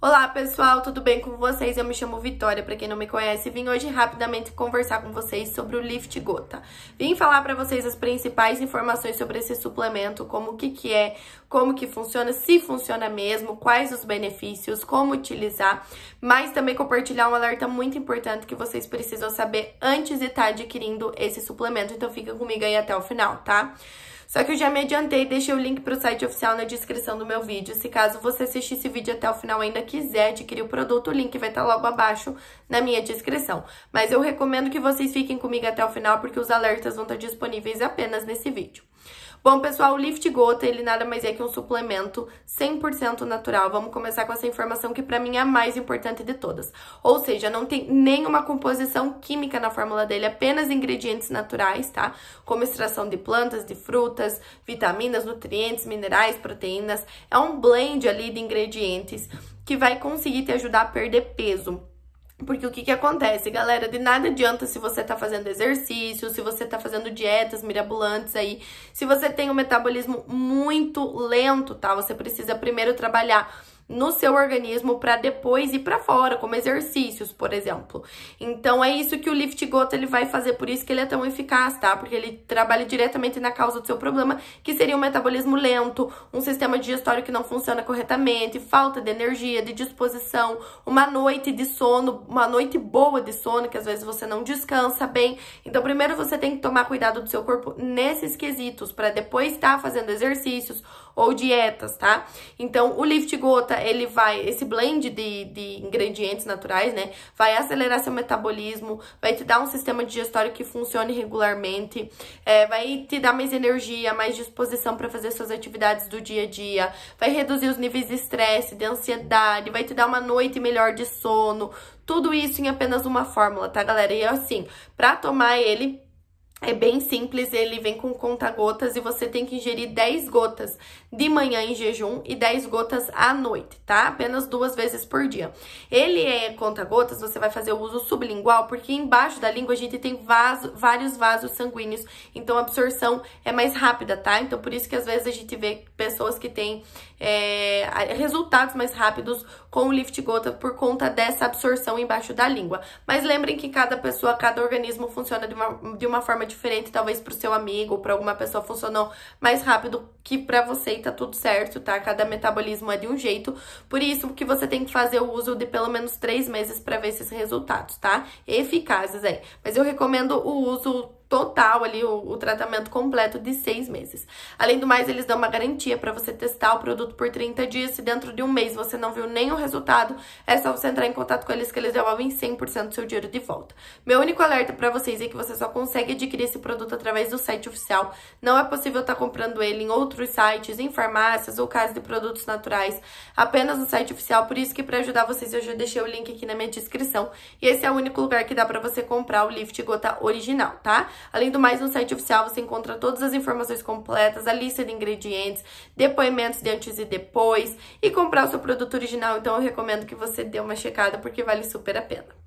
Olá pessoal, tudo bem com vocês? Eu me chamo Vitória, para quem não me conhece, vim hoje rapidamente conversar com vocês sobre o Lift Gota. Vim falar para vocês as principais informações sobre esse suplemento, como que que é, como que funciona, se funciona mesmo, quais os benefícios, como utilizar, mas também compartilhar um alerta muito importante que vocês precisam saber antes de estar tá adquirindo esse suplemento, então fica comigo aí até o final, tá? Só que eu já me adiantei e deixei o link pro site oficial na descrição do meu vídeo. Se caso você assistir esse vídeo até o final ainda quiser adquirir o produto, o link vai estar tá logo abaixo na minha descrição. Mas eu recomendo que vocês fiquem comigo até o final, porque os alertas vão estar tá disponíveis apenas nesse vídeo. Bom, pessoal, o Lift Gota, ele nada mais é que um suplemento 100% natural. Vamos começar com essa informação que para mim é a mais importante de todas. Ou seja, não tem nenhuma composição química na fórmula dele, apenas ingredientes naturais, tá? Como extração de plantas, de frutas, vitaminas, nutrientes, minerais, proteínas. É um blend ali de ingredientes que vai conseguir te ajudar a perder peso porque o que que acontece, galera? De nada adianta se você tá fazendo exercício, se você tá fazendo dietas mirabolantes aí, se você tem um metabolismo muito lento, tá? Você precisa primeiro trabalhar no seu organismo para depois ir para fora, como exercícios, por exemplo. Então é isso que o lift gota ele vai fazer, por isso que ele é tão eficaz, tá? Porque ele trabalha diretamente na causa do seu problema, que seria um metabolismo lento, um sistema digestório que não funciona corretamente, falta de energia, de disposição, uma noite de sono, uma noite boa de sono, que às vezes você não descansa bem. Então primeiro você tem que tomar cuidado do seu corpo nesses quesitos para depois estar tá fazendo exercícios ou dietas, tá? Então o lift gota ele vai, esse blend de, de ingredientes naturais, né, vai acelerar seu metabolismo, vai te dar um sistema digestório que funcione regularmente, é, vai te dar mais energia, mais disposição para fazer suas atividades do dia a dia, vai reduzir os níveis de estresse, de ansiedade, vai te dar uma noite melhor de sono, tudo isso em apenas uma fórmula, tá, galera? E é assim, pra tomar ele, é bem simples, ele vem com conta-gotas e você tem que ingerir 10 gotas de manhã em jejum e 10 gotas à noite, tá? Apenas duas vezes por dia. Ele é conta-gotas, você vai fazer o uso sublingual, porque embaixo da língua a gente tem vaso, vários vasos sanguíneos, então a absorção é mais rápida, tá? Então por isso que às vezes a gente vê pessoas que têm é, resultados mais rápidos com o lift gota por conta dessa absorção embaixo da língua. Mas lembrem que cada pessoa, cada organismo funciona de uma, de uma forma diferente, talvez pro seu amigo, ou pra alguma pessoa funcionou mais rápido que pra você e tá tudo certo, tá? Cada metabolismo é de um jeito, por isso que você tem que fazer o uso de pelo menos três meses para ver esses resultados, tá? Eficazes aí. É. Mas eu recomendo o uso total ali, o, o, tratamento completo de seis meses. Além do mais, eles dão uma garantia para você testar o produto por 30 dias. Se dentro de um mês você não viu nenhum resultado, é só você entrar em contato com eles que eles devolvem 100% do seu dinheiro de volta. Meu único alerta para vocês é que você só consegue adquirir esse produto através do site oficial. Não é possível estar tá comprando ele em outros sites, em farmácias ou casas de produtos naturais, apenas no site oficial. Por isso que para ajudar vocês eu já deixei o link aqui na minha descrição. E esse é o único lugar que dá para você comprar o Lift Gota original, tá? Além do mais, no site oficial você encontra todas as informações completas, a lista de ingredientes, depoimentos de antes e depois e comprar o seu produto original. Então eu recomendo que você dê uma checada porque vale super a pena.